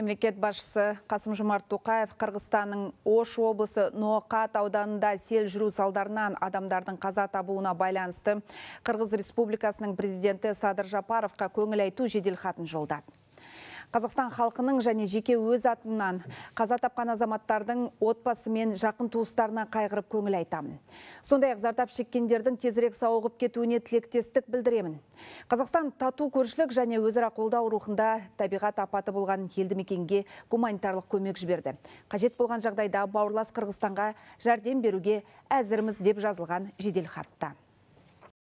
Мемлекет басшысы Қасым Жомарт Тоқаев Қырғызстанның Ош облысы Ноқат ауданында сел жүру салдарынан адамдардың қаза табуына байланысты Қырғыз Республикасының президенті Садыр Жапаровқа көңіл айту жеделхатын жолдады. Қазақстан халқының және жеке өз атымнан қаза тапқан азаматтардың отбасы мен жақын туыстарына қайғырып көңіл айтамын. Сондай ақ зардап шеккендердің тезірек сауығып кетуіне тілектестік білдіремін. Қазақстан тату көршілік және өзара қолдау рухында табиғат апаты болған елді мекенге гуманитарлық көмек жіберді. Қажет болған жағдайда бауырлас Қырғызстанға жәрдем беруге әзірміз деп жазылған жеделхатта.